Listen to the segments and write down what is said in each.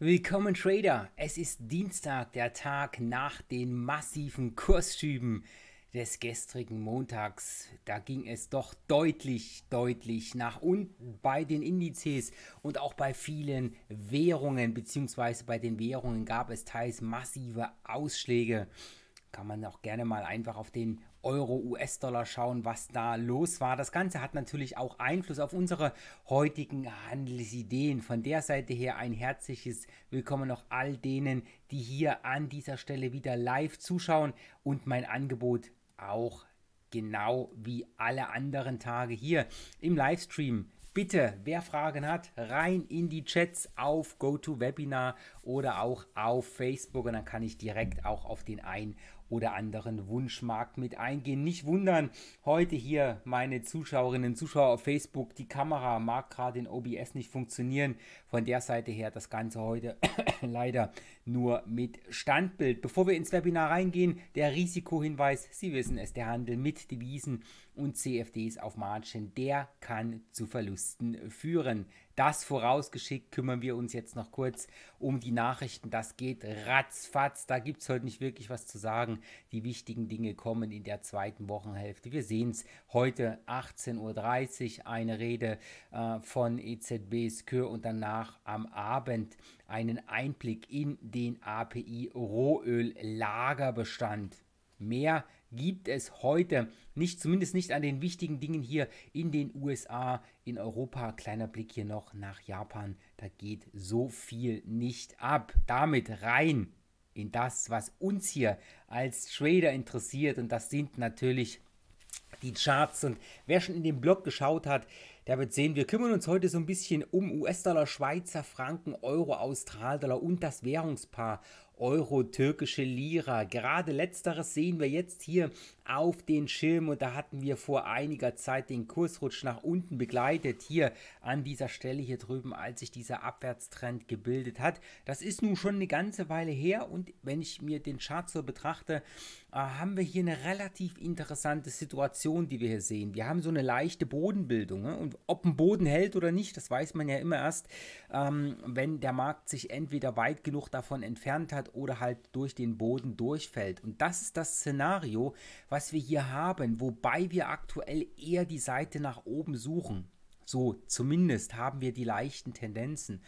Willkommen Trader. Es ist Dienstag, der Tag nach den massiven Kursschüben des gestrigen Montags. Da ging es doch deutlich, deutlich nach unten bei den Indizes und auch bei vielen Währungen, beziehungsweise bei den Währungen gab es teils massive Ausschläge. Kann man auch gerne mal einfach auf den Euro, US-Dollar schauen, was da los war. Das Ganze hat natürlich auch Einfluss auf unsere heutigen Handelsideen. Von der Seite her ein herzliches Willkommen noch all denen, die hier an dieser Stelle wieder live zuschauen und mein Angebot auch genau wie alle anderen Tage hier im Livestream Bitte, wer Fragen hat, rein in die Chats auf GoToWebinar oder auch auf Facebook und dann kann ich direkt auch auf den einen oder anderen Wunschmarkt mit eingehen. Nicht wundern, heute hier meine Zuschauerinnen und Zuschauer auf Facebook, die Kamera mag gerade in OBS nicht funktionieren. Von der Seite her das Ganze heute leider nur mit Standbild. Bevor wir ins Webinar reingehen, der Risikohinweis, Sie wissen es, der Handel mit Devisen und CFDs auf Margin, der kann zu Verlusten führen. Das vorausgeschickt kümmern wir uns jetzt noch kurz um die Nachrichten. Das geht ratzfatz. Da gibt es heute nicht wirklich was zu sagen. Die wichtigen Dinge kommen in der zweiten Wochenhälfte. Wir sehen es heute 18.30 Uhr. Eine Rede äh, von EZB Skür und danach am Abend einen Einblick in den API rohöllagerbestand Mehr gibt es heute nicht, zumindest nicht an den wichtigen Dingen hier in den USA, in Europa. Kleiner Blick hier noch nach Japan. Da geht so viel nicht ab. Damit rein in das, was uns hier als Trader interessiert. Und das sind natürlich die Charts. Und wer schon in den Blog geschaut hat, der wird sehen, wir kümmern uns heute so ein bisschen um US-Dollar, Schweizer Franken, Euro, Austral-Dollar und das Währungspaar Euro, türkische Lira. Gerade letzteres sehen wir jetzt hier auf den Schirm und da hatten wir vor einiger Zeit den Kursrutsch nach unten begleitet, hier an dieser Stelle hier drüben, als sich dieser Abwärtstrend gebildet hat. Das ist nun schon eine ganze Weile her und wenn ich mir den Chart so betrachte, äh, haben wir hier eine relativ interessante Situation, die wir hier sehen. Wir haben so eine leichte Bodenbildung ne? und ob ein Boden hält oder nicht, das weiß man ja immer erst, ähm, wenn der Markt sich entweder weit genug davon entfernt hat oder halt durch den Boden durchfällt. Und das ist das Szenario, was wir hier haben, wobei wir aktuell eher die Seite nach oben suchen. So, zumindest haben wir die leichten Tendenzen.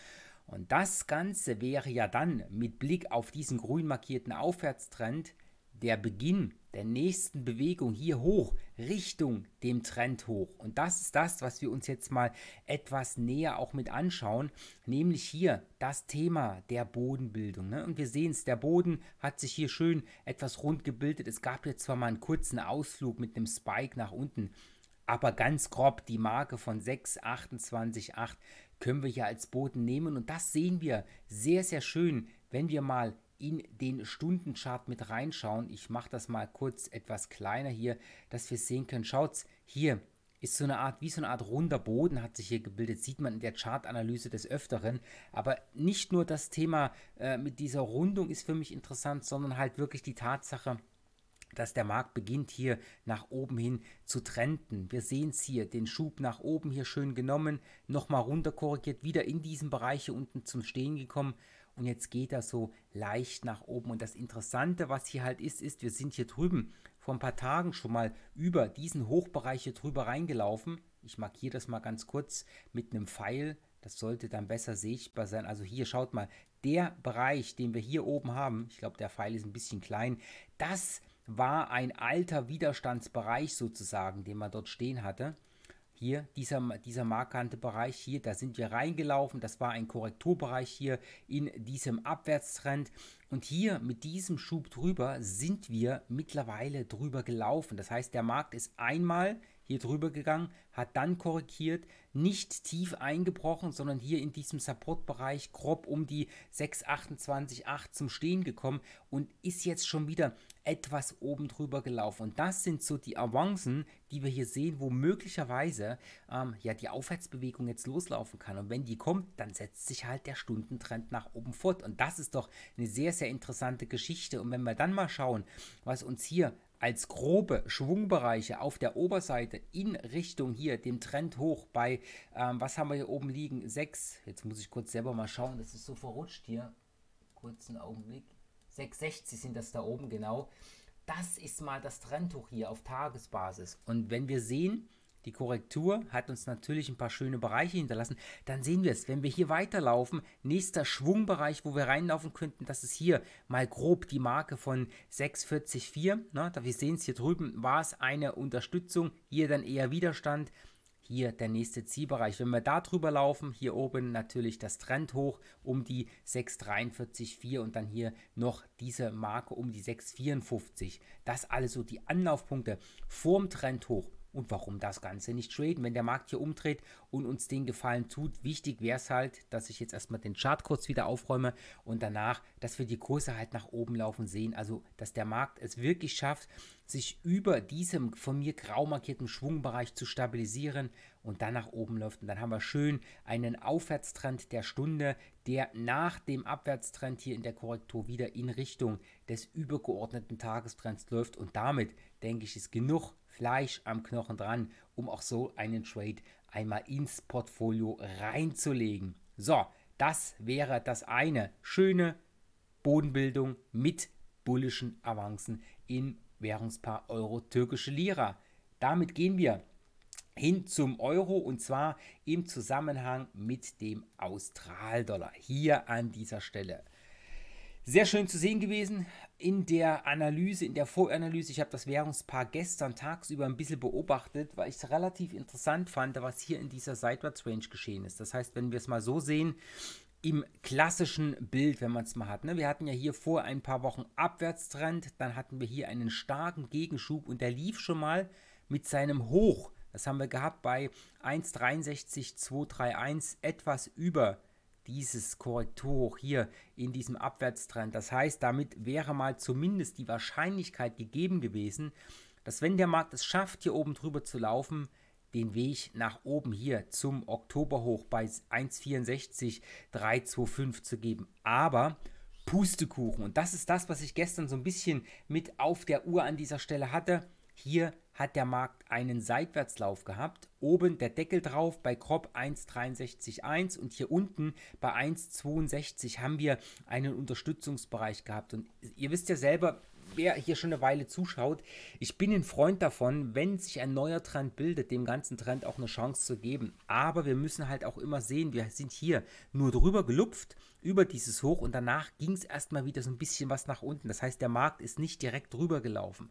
Und das Ganze wäre ja dann mit Blick auf diesen grün markierten Aufwärtstrend der Beginn der nächsten Bewegung hier hoch, Richtung dem Trend hoch. Und das ist das, was wir uns jetzt mal etwas näher auch mit anschauen, nämlich hier das Thema der Bodenbildung. Ne? Und wir sehen es, der Boden hat sich hier schön etwas rund gebildet. Es gab jetzt zwar mal einen kurzen Ausflug mit einem Spike nach unten, aber ganz grob die Marke von 6,28,8 können wir hier als Boden nehmen. Und das sehen wir sehr, sehr schön, wenn wir mal in den Stundenchart mit reinschauen. Ich mache das mal kurz etwas kleiner hier, dass wir sehen können. Schaut's, hier ist so eine Art, wie so eine Art runder Boden hat sich hier gebildet, sieht man in der Chartanalyse des Öfteren. Aber nicht nur das Thema äh, mit dieser Rundung ist für mich interessant, sondern halt wirklich die Tatsache, dass der Markt beginnt hier nach oben hin zu trenden. Wir sehen es hier, den Schub nach oben hier schön genommen, nochmal runter korrigiert, wieder in diesen Bereich hier unten zum Stehen gekommen und jetzt geht er so leicht nach oben. Und das Interessante, was hier halt ist, ist, wir sind hier drüben vor ein paar Tagen schon mal über diesen Hochbereich hier drüber reingelaufen. Ich markiere das mal ganz kurz mit einem Pfeil. Das sollte dann besser sichtbar sein. Also hier schaut mal, der Bereich, den wir hier oben haben, ich glaube, der Pfeil ist ein bisschen klein, das war ein alter Widerstandsbereich sozusagen, den man dort stehen hatte hier, dieser, dieser markante Bereich hier, da sind wir reingelaufen, das war ein Korrekturbereich hier in diesem Abwärtstrend und hier mit diesem Schub drüber sind wir mittlerweile drüber gelaufen. Das heißt, der Markt ist einmal hier drüber gegangen, hat dann korrigiert, nicht tief eingebrochen, sondern hier in diesem Support-Bereich grob um die 6,28,8 zum Stehen gekommen und ist jetzt schon wieder etwas oben drüber gelaufen. Und das sind so die Avancen, die wir hier sehen, wo möglicherweise ähm, ja die Aufwärtsbewegung jetzt loslaufen kann. Und wenn die kommt, dann setzt sich halt der Stundentrend nach oben fort. Und das ist doch eine sehr, sehr interessante Geschichte. Und wenn wir dann mal schauen, was uns hier als grobe Schwungbereiche auf der Oberseite in Richtung hier, dem Trend hoch bei, ähm, was haben wir hier oben liegen? 6, jetzt muss ich kurz selber mal schauen, das ist so verrutscht hier. Kurzen Augenblick. 6,60 sind das da oben genau. Das ist mal das Trendhoch hier auf Tagesbasis. Und wenn wir sehen, die Korrektur hat uns natürlich ein paar schöne Bereiche hinterlassen. Dann sehen wir es, wenn wir hier weiterlaufen, nächster Schwungbereich, wo wir reinlaufen könnten, das ist hier mal grob die Marke von 644. Ne? Da wir sehen es hier drüben, war es eine Unterstützung, hier dann eher Widerstand. Hier der nächste Zielbereich. Wenn wir da drüber laufen, hier oben natürlich das Trend hoch um die 6,43,4 und dann hier noch diese Marke um die 6,54. Das alles so die Anlaufpunkte vorm Trend hoch und warum das Ganze nicht traden? Wenn der Markt hier umdreht und uns den Gefallen tut, wichtig wäre es halt, dass ich jetzt erstmal den Chart kurz wieder aufräume und danach, dass wir die Kurse halt nach oben laufen sehen. Also, dass der Markt es wirklich schafft, sich über diesem von mir grau markierten Schwungbereich zu stabilisieren und dann nach oben läuft. Und dann haben wir schön einen Aufwärtstrend der Stunde, der nach dem Abwärtstrend hier in der Korrektur wieder in Richtung des übergeordneten Tagestrends läuft. Und damit, denke ich, ist genug Fleisch am Knochen dran, um auch so einen Trade einmal ins Portfolio reinzulegen. So, das wäre das eine. Schöne Bodenbildung mit bullischen Avancen im Währungspaar Euro-Türkische Lira. Damit gehen wir hin zum Euro und zwar im Zusammenhang mit dem Australdollar. Hier an dieser Stelle. Sehr schön zu sehen gewesen in der Analyse, in der Voranalyse. Ich habe das Währungspaar gestern tagsüber ein bisschen beobachtet, weil ich es relativ interessant fand, was hier in dieser Seitwärtsrange geschehen ist. Das heißt, wenn wir es mal so sehen, im klassischen Bild, wenn man es mal hat. Ne? Wir hatten ja hier vor ein paar Wochen Abwärtstrend, dann hatten wir hier einen starken Gegenschub und der lief schon mal mit seinem Hoch. Das haben wir gehabt bei 1,63231 etwas über dieses Korrekturhoch hier in diesem Abwärtstrend. Das heißt, damit wäre mal zumindest die Wahrscheinlichkeit gegeben gewesen, dass wenn der Markt es schafft, hier oben drüber zu laufen, den Weg nach oben hier zum Oktoberhoch bei 1,64,325 zu geben. Aber Pustekuchen. Und das ist das, was ich gestern so ein bisschen mit auf der Uhr an dieser Stelle hatte. Hier hat der Markt einen Seitwärtslauf gehabt. Oben der Deckel drauf bei Krop 1,63,1 und hier unten bei 1,62 haben wir einen Unterstützungsbereich gehabt. Und ihr wisst ja selber, wer hier schon eine Weile zuschaut, ich bin ein Freund davon, wenn sich ein neuer Trend bildet, dem ganzen Trend auch eine Chance zu geben. Aber wir müssen halt auch immer sehen, wir sind hier nur drüber gelupft über dieses Hoch und danach ging es erstmal wieder so ein bisschen was nach unten. Das heißt, der Markt ist nicht direkt drüber gelaufen.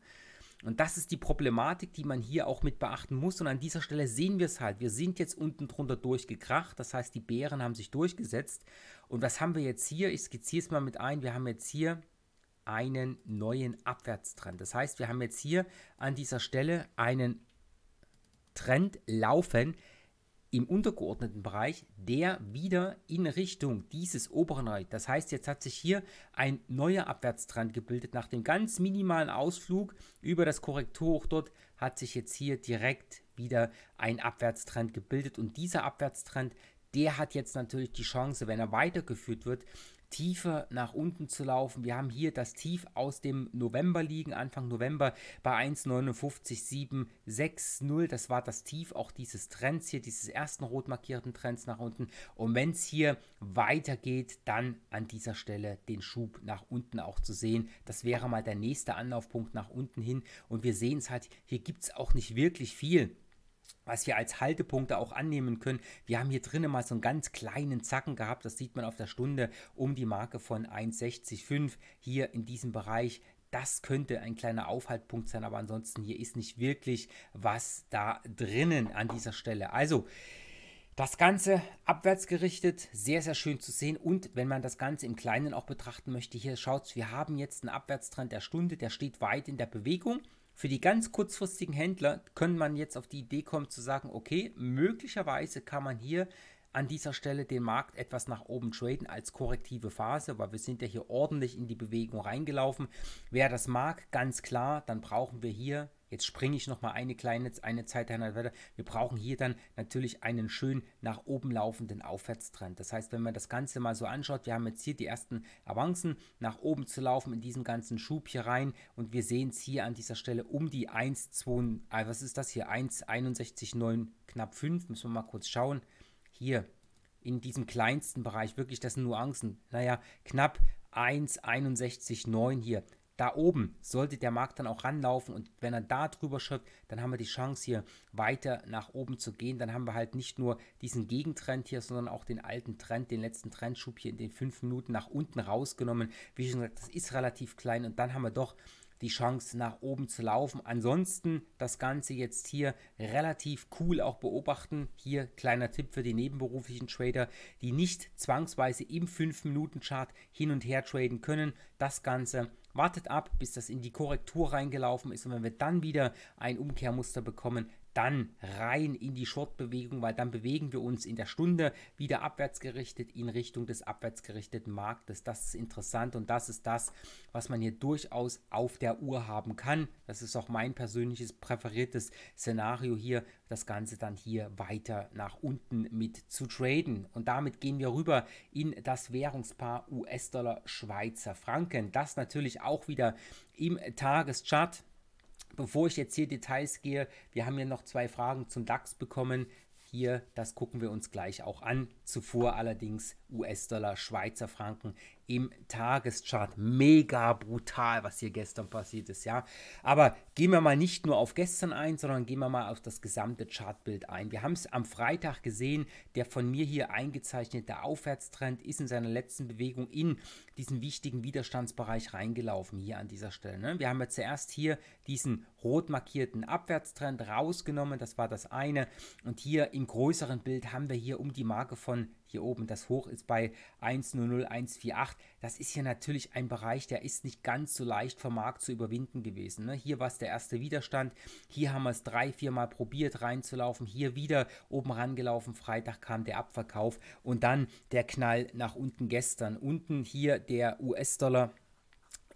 Und das ist die Problematik, die man hier auch mit beachten muss. Und an dieser Stelle sehen wir es halt. Wir sind jetzt unten drunter durchgekracht. Das heißt, die Bären haben sich durchgesetzt. Und was haben wir jetzt hier? Ich skizziere es mal mit ein. Wir haben jetzt hier einen neuen Abwärtstrend. Das heißt, wir haben jetzt hier an dieser Stelle einen Trend laufen, im untergeordneten Bereich, der wieder in Richtung dieses oberen Reich. Das heißt, jetzt hat sich hier ein neuer Abwärtstrend gebildet. Nach dem ganz minimalen Ausflug über das Korrekturhoch dort hat sich jetzt hier direkt wieder ein Abwärtstrend gebildet. Und dieser Abwärtstrend, der hat jetzt natürlich die Chance, wenn er weitergeführt wird, tiefer nach unten zu laufen. Wir haben hier das Tief aus dem November liegen, Anfang November bei 1,59,760. Das war das Tief auch dieses Trends hier, dieses ersten rot markierten Trends nach unten. Und wenn es hier weitergeht, dann an dieser Stelle den Schub nach unten auch zu sehen. Das wäre mal der nächste Anlaufpunkt nach unten hin. Und wir sehen es halt, hier gibt es auch nicht wirklich viel was wir als Haltepunkte auch annehmen können. Wir haben hier drinnen mal so einen ganz kleinen Zacken gehabt, das sieht man auf der Stunde um die Marke von 1,65 hier in diesem Bereich. Das könnte ein kleiner Aufhaltpunkt sein, aber ansonsten hier ist nicht wirklich was da drinnen an dieser Stelle. Also, das Ganze abwärts gerichtet, sehr, sehr schön zu sehen. Und wenn man das Ganze im Kleinen auch betrachten möchte, hier schaut, wir haben jetzt einen Abwärtstrend der Stunde, der steht weit in der Bewegung. Für die ganz kurzfristigen Händler kann man jetzt auf die Idee kommen zu sagen, okay, möglicherweise kann man hier an dieser Stelle den Markt etwas nach oben traden als korrektive Phase, weil wir sind ja hier ordentlich in die Bewegung reingelaufen. Wer das mag, ganz klar, dann brauchen wir hier, jetzt springe ich nochmal eine kleine eine Zeit weiter, wir brauchen hier dann natürlich einen schön nach oben laufenden Aufwärtstrend. Das heißt, wenn man das Ganze mal so anschaut, wir haben jetzt hier die ersten Avancen nach oben zu laufen in diesem ganzen Schub hier rein und wir sehen es hier an dieser Stelle um die 1,2, äh, was ist das hier, 1,619, knapp 5, müssen wir mal kurz schauen hier in diesem kleinsten Bereich, wirklich, das sind Nuancen, naja, knapp 1,61,9 hier. Da oben sollte der Markt dann auch ranlaufen und wenn er da drüber schreibt, dann haben wir die Chance hier weiter nach oben zu gehen. Dann haben wir halt nicht nur diesen Gegentrend hier, sondern auch den alten Trend, den letzten Trendschub hier in den fünf Minuten nach unten rausgenommen. Wie schon gesagt, das ist relativ klein und dann haben wir doch die Chance nach oben zu laufen. Ansonsten das Ganze jetzt hier relativ cool auch beobachten. Hier kleiner Tipp für die nebenberuflichen Trader, die nicht zwangsweise im 5-Minuten-Chart hin und her traden können. Das Ganze wartet ab, bis das in die Korrektur reingelaufen ist und wenn wir dann wieder ein Umkehrmuster bekommen, dann rein in die Short-Bewegung, weil dann bewegen wir uns in der Stunde wieder abwärtsgerichtet in Richtung des abwärtsgerichteten Marktes. Das ist interessant und das ist das, was man hier durchaus auf der Uhr haben kann. Das ist auch mein persönliches präferiertes Szenario hier, das Ganze dann hier weiter nach unten mit zu traden. Und damit gehen wir rüber in das Währungspaar US-Dollar-Schweizer Franken. Das natürlich auch wieder im Tageschart Bevor ich jetzt hier Details gehe, wir haben ja noch zwei Fragen zum DAX bekommen. Hier, das gucken wir uns gleich auch an. Zuvor allerdings US-Dollar, Schweizer Franken, im Tageschart. Mega brutal, was hier gestern passiert ist, ja. Aber gehen wir mal nicht nur auf gestern ein, sondern gehen wir mal auf das gesamte Chartbild ein. Wir haben es am Freitag gesehen, der von mir hier eingezeichnete Aufwärtstrend ist in seiner letzten Bewegung in diesen wichtigen Widerstandsbereich reingelaufen, hier an dieser Stelle. Ne? Wir haben ja zuerst hier diesen rot markierten Abwärtstrend rausgenommen, das war das eine. Und hier im größeren Bild haben wir hier um die Marke von hier oben, das Hoch ist bei 100148 das ist hier natürlich ein Bereich, der ist nicht ganz so leicht vom Markt zu überwinden gewesen. Ne? Hier war es der erste Widerstand, hier haben wir es drei, vier Mal probiert reinzulaufen, hier wieder oben rangelaufen, Freitag kam der Abverkauf und dann der Knall nach unten gestern. Unten hier der US-Dollar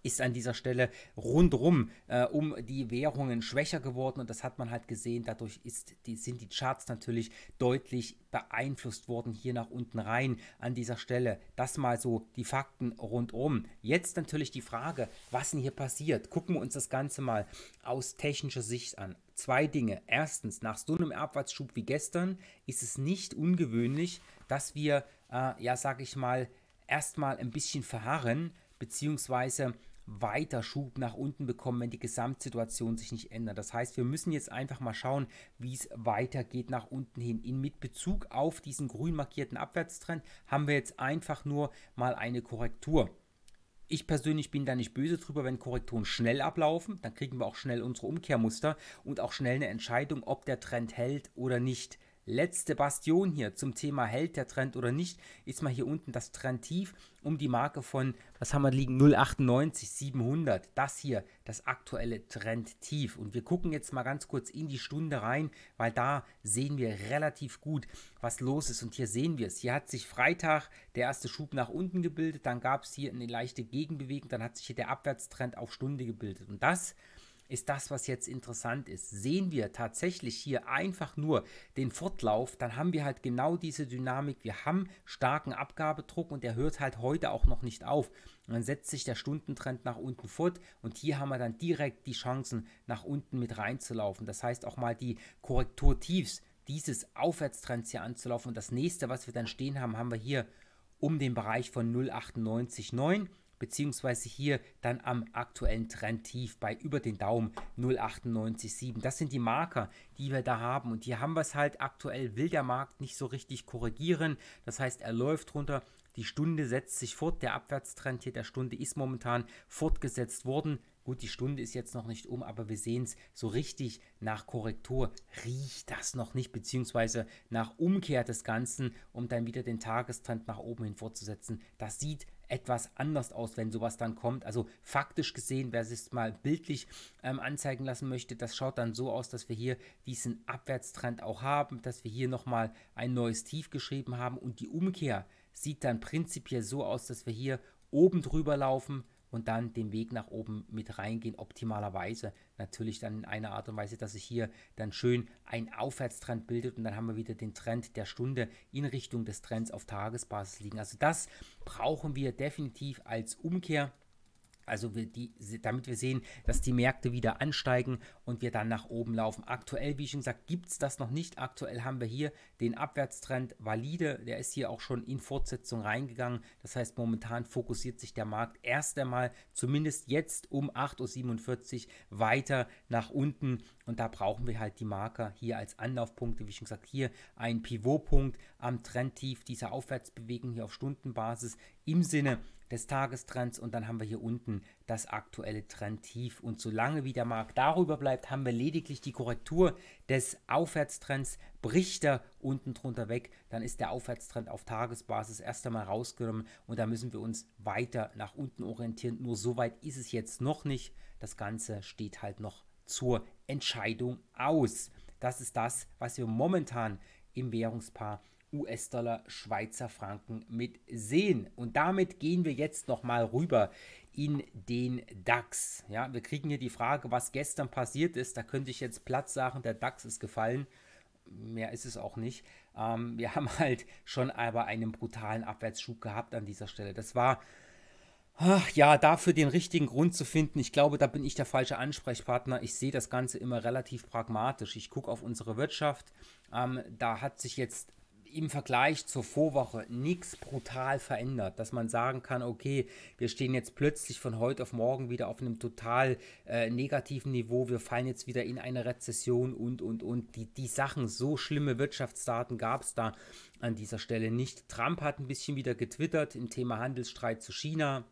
ist an dieser Stelle rundrum äh, um die Währungen schwächer geworden und das hat man halt gesehen. Dadurch ist, die, sind die Charts natürlich deutlich beeinflusst worden hier nach unten rein an dieser Stelle. Das mal so die Fakten rundum. Jetzt natürlich die Frage, was denn hier passiert. Gucken wir uns das Ganze mal aus technischer Sicht an. Zwei Dinge. Erstens, nach so einem Abwärtsschub wie gestern ist es nicht ungewöhnlich, dass wir, äh, ja, sag ich mal, erstmal ein bisschen verharren, beziehungsweise weiter Schub nach unten bekommen, wenn die Gesamtsituation sich nicht ändert. Das heißt, wir müssen jetzt einfach mal schauen, wie es weitergeht nach unten hin. In, mit Bezug auf diesen grün markierten Abwärtstrend haben wir jetzt einfach nur mal eine Korrektur. Ich persönlich bin da nicht böse drüber, wenn Korrekturen schnell ablaufen, dann kriegen wir auch schnell unsere Umkehrmuster und auch schnell eine Entscheidung, ob der Trend hält oder nicht letzte Bastion hier zum Thema hält der Trend oder nicht, ist mal hier unten das Trendtief um die Marke von, was haben wir liegen, 098, 700. Das hier, das aktuelle Trendtief. Und wir gucken jetzt mal ganz kurz in die Stunde rein, weil da sehen wir relativ gut, was los ist. Und hier sehen wir es. Hier hat sich Freitag der erste Schub nach unten gebildet, dann gab es hier eine leichte Gegenbewegung, dann hat sich hier der Abwärtstrend auf Stunde gebildet. Und das ist das, was jetzt interessant ist. Sehen wir tatsächlich hier einfach nur den Fortlauf, dann haben wir halt genau diese Dynamik. Wir haben starken Abgabedruck und der hört halt heute auch noch nicht auf. Und dann setzt sich der Stundentrend nach unten fort und hier haben wir dann direkt die Chancen, nach unten mit reinzulaufen. Das heißt auch mal die Korrekturtiefs dieses Aufwärtstrends hier anzulaufen. Und das nächste, was wir dann stehen haben, haben wir hier um den Bereich von 0,98,9 beziehungsweise hier dann am aktuellen Trendtief bei über den Daumen 0,98,7. Das sind die Marker, die wir da haben und hier haben wir es halt aktuell, will der Markt nicht so richtig korrigieren, das heißt er läuft runter, die Stunde setzt sich fort, der Abwärtstrend hier der Stunde ist momentan fortgesetzt worden. Gut, die Stunde ist jetzt noch nicht um, aber wir sehen es so richtig nach Korrektur riecht das noch nicht, beziehungsweise nach Umkehr des Ganzen, um dann wieder den Tagestrend nach oben hin fortzusetzen. Das sieht etwas anders aus, wenn sowas dann kommt. Also faktisch gesehen, wer sich mal bildlich ähm, anzeigen lassen möchte, das schaut dann so aus, dass wir hier diesen Abwärtstrend auch haben, dass wir hier nochmal ein neues Tief geschrieben haben und die Umkehr sieht dann prinzipiell so aus, dass wir hier oben drüber laufen, und dann den Weg nach oben mit reingehen, optimalerweise. Natürlich dann in einer Art und Weise, dass sich hier dann schön ein Aufwärtstrend bildet und dann haben wir wieder den Trend der Stunde in Richtung des Trends auf Tagesbasis liegen. Also das brauchen wir definitiv als Umkehr also wir die, damit wir sehen, dass die Märkte wieder ansteigen und wir dann nach oben laufen. Aktuell, wie ich schon gesagt, gibt es das noch nicht. Aktuell haben wir hier den Abwärtstrend valide. Der ist hier auch schon in Fortsetzung reingegangen. Das heißt, momentan fokussiert sich der Markt erst einmal, zumindest jetzt um 8.47 Uhr, weiter nach unten. Und da brauchen wir halt die Marker hier als Anlaufpunkte. Wie schon gesagt, hier ein Pivotpunkt am Trendtief dieser Aufwärtsbewegung hier auf Stundenbasis im Sinne des Tagestrends und dann haben wir hier unten das aktuelle Trendtief. Und solange wie der Markt darüber bleibt, haben wir lediglich die Korrektur des Aufwärtstrends. Bricht er unten drunter weg, dann ist der Aufwärtstrend auf Tagesbasis erst einmal rausgenommen und da müssen wir uns weiter nach unten orientieren. Nur so weit ist es jetzt noch nicht. Das Ganze steht halt noch zur Entscheidung aus. Das ist das, was wir momentan im Währungspaar US-Dollar, Schweizer Franken mit sehen. Und damit gehen wir jetzt nochmal rüber in den DAX. Ja, wir kriegen hier die Frage, was gestern passiert ist. Da könnte ich jetzt platt sagen, der DAX ist gefallen. Mehr ist es auch nicht. Ähm, wir haben halt schon aber einen brutalen Abwärtsschub gehabt an dieser Stelle. Das war Ach ja, dafür den richtigen Grund zu finden, ich glaube, da bin ich der falsche Ansprechpartner. Ich sehe das Ganze immer relativ pragmatisch. Ich gucke auf unsere Wirtschaft. Ähm, da hat sich jetzt im Vergleich zur Vorwoche nichts brutal verändert, dass man sagen kann, okay, wir stehen jetzt plötzlich von heute auf morgen wieder auf einem total äh, negativen Niveau, wir fallen jetzt wieder in eine Rezession und, und, und. Die, die Sachen, so schlimme Wirtschaftsdaten gab es da an dieser Stelle nicht. Trump hat ein bisschen wieder getwittert im Thema Handelsstreit zu China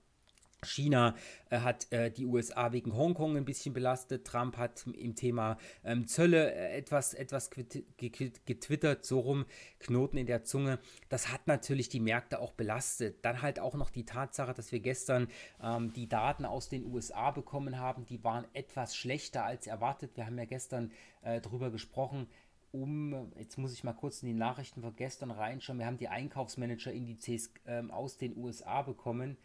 China äh, hat äh, die USA wegen Hongkong ein bisschen belastet. Trump hat im Thema ähm, Zölle äh, etwas, etwas getwittert, so rum, Knoten in der Zunge. Das hat natürlich die Märkte auch belastet. Dann halt auch noch die Tatsache, dass wir gestern ähm, die Daten aus den USA bekommen haben. Die waren etwas schlechter als erwartet. Wir haben ja gestern äh, drüber gesprochen um, jetzt muss ich mal kurz in die Nachrichten von gestern reinschauen, wir haben die Einkaufsmanager-Indizes ähm, aus den USA bekommen.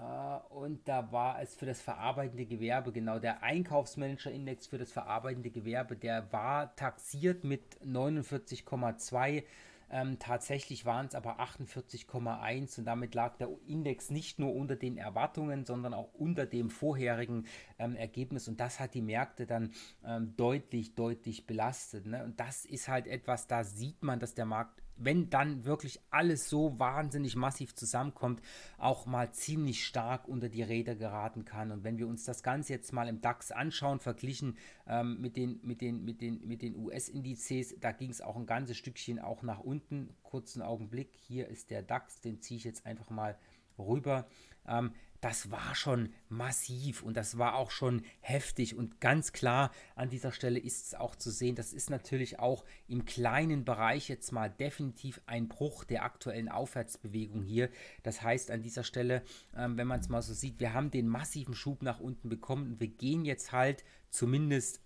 Äh, und da war es für das verarbeitende Gewerbe, genau der Einkaufsmanager-Index für das verarbeitende Gewerbe, der war taxiert mit 49,2. Ähm, tatsächlich waren es aber 48,1 und damit lag der Index nicht nur unter den Erwartungen, sondern auch unter dem vorherigen ähm, Ergebnis und das hat die Märkte dann ähm, deutlich, deutlich belastet. Ne? Und das ist halt etwas, da sieht man, dass der Markt wenn dann wirklich alles so wahnsinnig massiv zusammenkommt, auch mal ziemlich stark unter die Räder geraten kann. Und wenn wir uns das Ganze jetzt mal im DAX anschauen, verglichen ähm, mit den, mit den, mit den, mit den US-Indizes, da ging es auch ein ganzes Stückchen auch nach unten. Kurzen Augenblick, hier ist der DAX, den ziehe ich jetzt einfach mal rüber. Ähm, das war schon massiv und das war auch schon heftig und ganz klar an dieser Stelle ist es auch zu sehen, das ist natürlich auch im kleinen Bereich jetzt mal definitiv ein Bruch der aktuellen Aufwärtsbewegung hier. Das heißt an dieser Stelle, ähm, wenn man es mal so sieht, wir haben den massiven Schub nach unten bekommen und wir gehen jetzt halt zumindest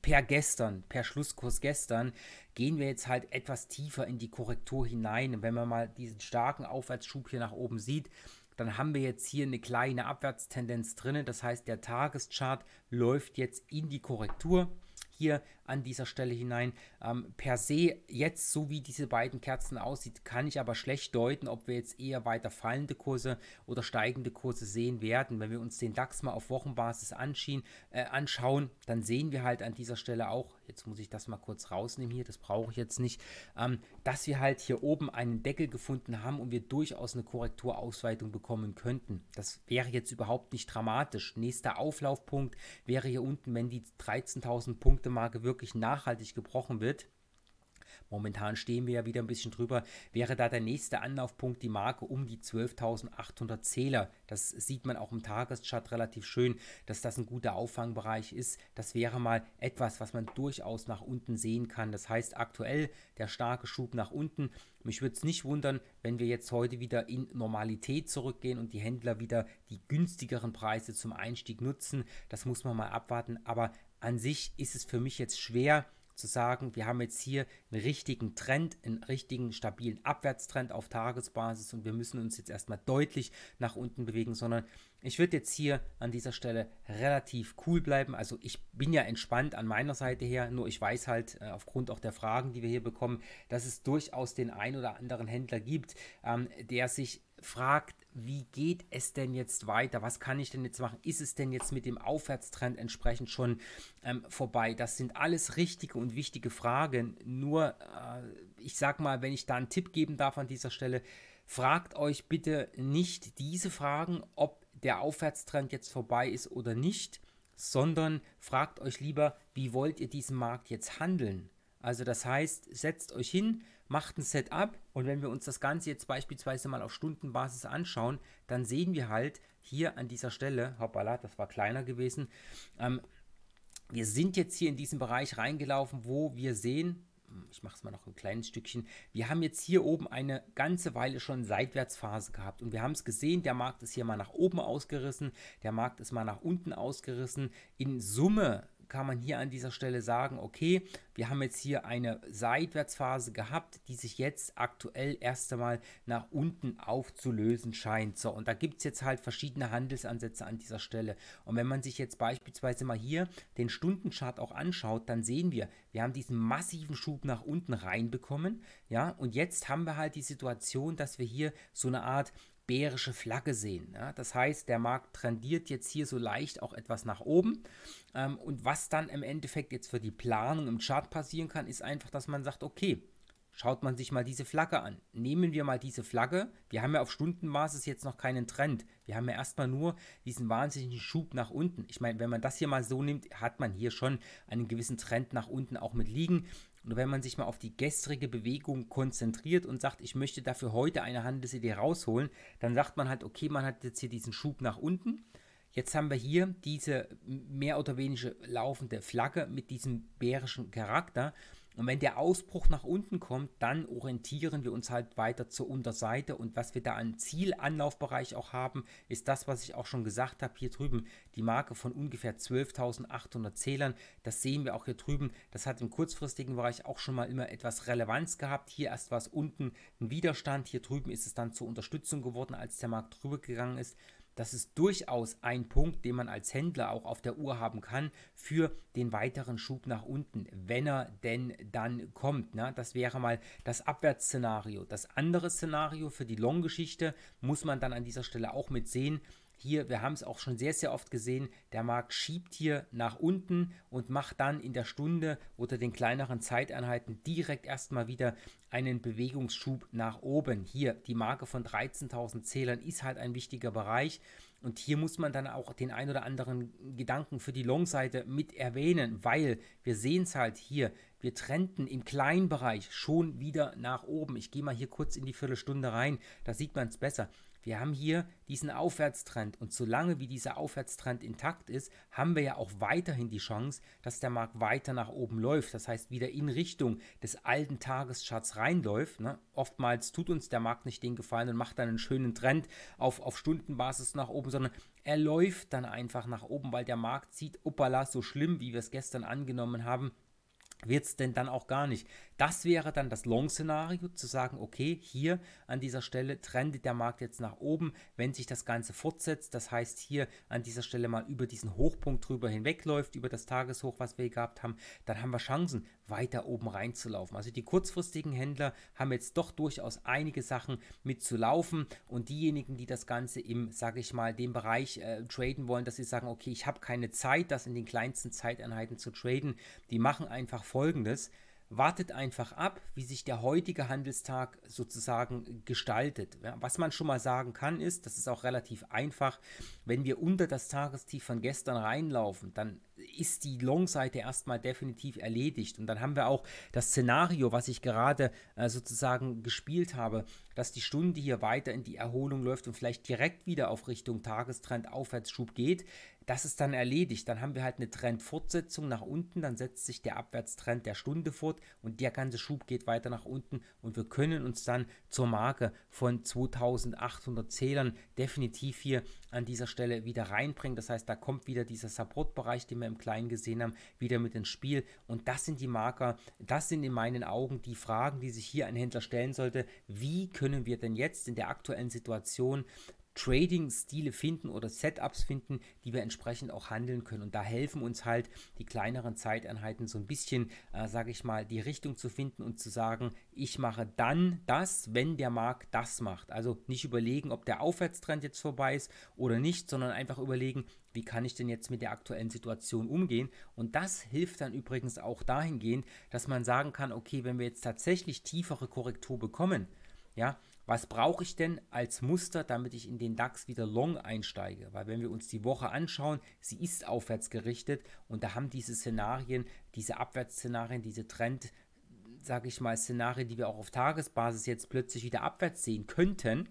per gestern, per Schlusskurs gestern, gehen wir jetzt halt etwas tiefer in die Korrektur hinein. Und wenn man mal diesen starken Aufwärtsschub hier nach oben sieht, dann haben wir jetzt hier eine kleine Abwärtstendenz drin. Das heißt, der Tageschart läuft jetzt in die Korrektur. Hier an dieser Stelle hinein. Ähm, per se, jetzt so wie diese beiden Kerzen aussieht, kann ich aber schlecht deuten, ob wir jetzt eher weiter fallende Kurse oder steigende Kurse sehen werden. Wenn wir uns den DAX mal auf Wochenbasis anschiehen, äh, anschauen, dann sehen wir halt an dieser Stelle auch, jetzt muss ich das mal kurz rausnehmen hier, das brauche ich jetzt nicht, ähm, dass wir halt hier oben einen Deckel gefunden haben und wir durchaus eine Korrekturausweitung bekommen könnten. Das wäre jetzt überhaupt nicht dramatisch. Nächster Auflaufpunkt wäre hier unten, wenn die 13.000 Punkte Marke wirklich wirklich nachhaltig gebrochen wird. Momentan stehen wir ja wieder ein bisschen drüber. Wäre da der nächste Anlaufpunkt die Marke um die 12.800 Zähler? Das sieht man auch im Tageschart relativ schön, dass das ein guter Auffangbereich ist. Das wäre mal etwas, was man durchaus nach unten sehen kann. Das heißt aktuell der starke Schub nach unten. Mich würde es nicht wundern, wenn wir jetzt heute wieder in Normalität zurückgehen und die Händler wieder die günstigeren Preise zum Einstieg nutzen. Das muss man mal abwarten. Aber an sich ist es für mich jetzt schwer zu sagen, wir haben jetzt hier einen richtigen Trend, einen richtigen stabilen Abwärtstrend auf Tagesbasis und wir müssen uns jetzt erstmal deutlich nach unten bewegen, sondern ich würde jetzt hier an dieser Stelle relativ cool bleiben. Also ich bin ja entspannt an meiner Seite her, nur ich weiß halt äh, aufgrund auch der Fragen, die wir hier bekommen, dass es durchaus den ein oder anderen Händler gibt, ähm, der sich fragt, wie geht es denn jetzt weiter? Was kann ich denn jetzt machen? Ist es denn jetzt mit dem Aufwärtstrend entsprechend schon ähm, vorbei? Das sind alles richtige und wichtige Fragen. Nur, äh, ich sag mal, wenn ich da einen Tipp geben darf an dieser Stelle, fragt euch bitte nicht diese Fragen, ob der Aufwärtstrend jetzt vorbei ist oder nicht, sondern fragt euch lieber, wie wollt ihr diesen Markt jetzt handeln? Also das heißt, setzt euch hin, macht ein Setup und wenn wir uns das Ganze jetzt beispielsweise mal auf Stundenbasis anschauen, dann sehen wir halt hier an dieser Stelle, hoppala, das war kleiner gewesen, ähm, wir sind jetzt hier in diesen Bereich reingelaufen, wo wir sehen, hm, ich mache es mal noch ein kleines Stückchen. Wir haben jetzt hier oben eine ganze Weile schon Seitwärtsphase gehabt und wir haben es gesehen, der Markt ist hier mal nach oben ausgerissen, der Markt ist mal nach unten ausgerissen. In Summe kann man hier an dieser Stelle sagen, okay, wir haben jetzt hier eine Seitwärtsphase gehabt, die sich jetzt aktuell erst einmal nach unten aufzulösen scheint. So, und da gibt es jetzt halt verschiedene Handelsansätze an dieser Stelle. Und wenn man sich jetzt beispielsweise mal hier den Stundenchart auch anschaut, dann sehen wir, wir haben diesen massiven Schub nach unten reinbekommen. Ja, und jetzt haben wir halt die Situation, dass wir hier so eine Art bärische Flagge sehen. Ja? Das heißt, der Markt trendiert jetzt hier so leicht auch etwas nach oben. Ähm, und was dann im Endeffekt jetzt für die Planung im Chart passieren kann, ist einfach, dass man sagt, okay, schaut man sich mal diese Flagge an. Nehmen wir mal diese Flagge. Wir haben ja auf Stundenbasis jetzt noch keinen Trend. Wir haben ja erstmal nur diesen wahnsinnigen Schub nach unten. Ich meine, wenn man das hier mal so nimmt, hat man hier schon einen gewissen Trend nach unten auch mit liegen. Und wenn man sich mal auf die gestrige Bewegung konzentriert und sagt, ich möchte dafür heute eine Handelsidee rausholen, dann sagt man halt, okay, man hat jetzt hier diesen Schub nach unten. Jetzt haben wir hier diese mehr oder weniger laufende Flagge mit diesem bärischen Charakter. Und wenn der Ausbruch nach unten kommt, dann orientieren wir uns halt weiter zur Unterseite. Und was wir da an Zielanlaufbereich auch haben, ist das, was ich auch schon gesagt habe, hier drüben die Marke von ungefähr 12.800 Zählern. Das sehen wir auch hier drüben. Das hat im kurzfristigen Bereich auch schon mal immer etwas Relevanz gehabt. Hier erst war es unten ein Widerstand. Hier drüben ist es dann zur Unterstützung geworden, als der Markt drüber gegangen ist. Das ist durchaus ein Punkt, den man als Händler auch auf der Uhr haben kann für den weiteren Schub nach unten, wenn er denn dann kommt. Ne? Das wäre mal das Abwärtsszenario. Das andere Szenario für die Long-Geschichte muss man dann an dieser Stelle auch mit sehen. Hier, wir haben es auch schon sehr, sehr oft gesehen, der Markt schiebt hier nach unten und macht dann in der Stunde oder den kleineren Zeiteinheiten direkt erstmal wieder einen Bewegungsschub nach oben. Hier, die Marke von 13.000 Zählern ist halt ein wichtiger Bereich. Und hier muss man dann auch den ein oder anderen Gedanken für die Long-Seite mit erwähnen, weil wir sehen es halt hier, wir trennten im kleinen Bereich schon wieder nach oben. Ich gehe mal hier kurz in die Viertelstunde rein, da sieht man es besser. Wir haben hier diesen Aufwärtstrend und solange wie dieser Aufwärtstrend intakt ist, haben wir ja auch weiterhin die Chance, dass der Markt weiter nach oben läuft. Das heißt, wieder in Richtung des alten Tagescharts reinläuft. Ne? Oftmals tut uns der Markt nicht den Gefallen und macht dann einen schönen Trend auf, auf Stundenbasis nach oben, sondern er läuft dann einfach nach oben, weil der Markt sieht, opala, so schlimm, wie wir es gestern angenommen haben, wird es denn dann auch gar nicht. Das wäre dann das Long-Szenario, zu sagen, okay, hier an dieser Stelle trendet der Markt jetzt nach oben, wenn sich das Ganze fortsetzt. Das heißt, hier an dieser Stelle mal über diesen Hochpunkt drüber hinwegläuft, über das Tageshoch, was wir gehabt haben, dann haben wir Chancen, weiter oben reinzulaufen. Also die kurzfristigen Händler haben jetzt doch durchaus einige Sachen mit zu laufen und diejenigen, die das Ganze im, sage ich mal, dem Bereich äh, traden wollen, dass sie sagen, okay, ich habe keine Zeit, das in den kleinsten Zeiteinheiten zu traden, die machen einfach vor folgendes. Wartet einfach ab, wie sich der heutige Handelstag sozusagen gestaltet. Ja, was man schon mal sagen kann, ist, das ist auch relativ einfach, wenn wir unter das Tagestief von gestern reinlaufen, dann ist die Long-Seite erstmal definitiv erledigt. Und dann haben wir auch das Szenario, was ich gerade äh, sozusagen gespielt habe, dass die Stunde hier weiter in die Erholung läuft und vielleicht direkt wieder auf Richtung Tagestrend Aufwärtsschub geht das ist dann erledigt. Dann haben wir halt eine Trendfortsetzung nach unten, dann setzt sich der Abwärtstrend der Stunde fort und der ganze Schub geht weiter nach unten und wir können uns dann zur Marke von 2800 Zählern definitiv hier an dieser Stelle wieder reinbringen. Das heißt, da kommt wieder dieser Supportbereich, den wir im Kleinen gesehen haben, wieder mit ins Spiel und das sind die Marker, das sind in meinen Augen die Fragen, die sich hier ein Händler stellen sollte. Wie können wir denn jetzt in der aktuellen Situation Trading-Stile finden oder Setups finden, die wir entsprechend auch handeln können. Und da helfen uns halt die kleineren Zeiteinheiten so ein bisschen, äh, sage ich mal, die Richtung zu finden und zu sagen, ich mache dann das, wenn der Markt das macht. Also nicht überlegen, ob der Aufwärtstrend jetzt vorbei ist oder nicht, sondern einfach überlegen, wie kann ich denn jetzt mit der aktuellen Situation umgehen? Und das hilft dann übrigens auch dahingehend, dass man sagen kann, okay, wenn wir jetzt tatsächlich tiefere Korrektur bekommen, ja, was brauche ich denn als Muster, damit ich in den DAX wieder long einsteige? Weil wenn wir uns die Woche anschauen, sie ist aufwärts gerichtet und da haben diese Szenarien, diese Abwärtsszenarien, diese Trend, sage ich mal, Szenarien, die wir auch auf Tagesbasis jetzt plötzlich wieder abwärts sehen könnten,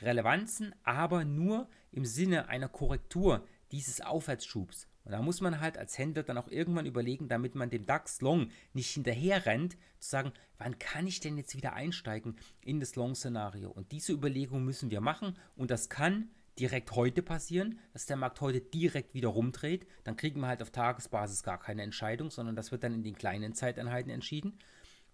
Relevanzen, aber nur im Sinne einer Korrektur dieses Aufwärtsschubs. Und da muss man halt als Händler dann auch irgendwann überlegen, damit man dem DAX Long nicht hinterher rennt, zu sagen, wann kann ich denn jetzt wieder einsteigen in das Long-Szenario? Und diese Überlegung müssen wir machen und das kann direkt heute passieren, dass der Markt heute direkt wieder rumdreht. Dann kriegen wir halt auf Tagesbasis gar keine Entscheidung, sondern das wird dann in den kleinen Zeiteinheiten entschieden.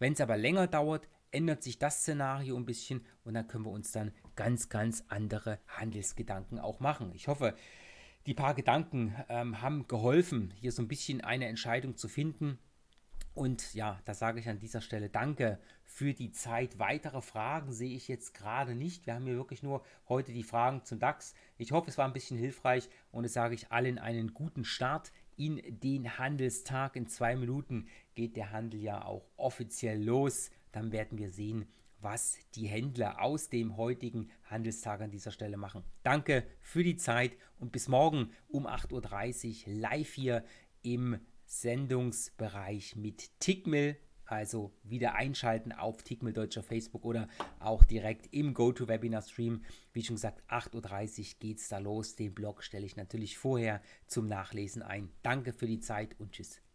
Wenn es aber länger dauert, ändert sich das Szenario ein bisschen und dann können wir uns dann ganz, ganz andere Handelsgedanken auch machen. Ich hoffe, die paar Gedanken ähm, haben geholfen, hier so ein bisschen eine Entscheidung zu finden. Und ja, da sage ich an dieser Stelle danke für die Zeit. Weitere Fragen sehe ich jetzt gerade nicht. Wir haben hier wirklich nur heute die Fragen zum DAX. Ich hoffe, es war ein bisschen hilfreich und es sage ich allen einen guten Start in den Handelstag. In zwei Minuten geht der Handel ja auch offiziell los. Dann werden wir sehen, was die Händler aus dem heutigen Handelstag an dieser Stelle machen. Danke für die Zeit und bis morgen um 8.30 Uhr live hier im Sendungsbereich mit Tickmill. Also wieder einschalten auf Tickmill Deutscher Facebook oder auch direkt im GoToWebinar-Stream. Wie schon gesagt, 8.30 Uhr geht es da los. Den Blog stelle ich natürlich vorher zum Nachlesen ein. Danke für die Zeit und tschüss.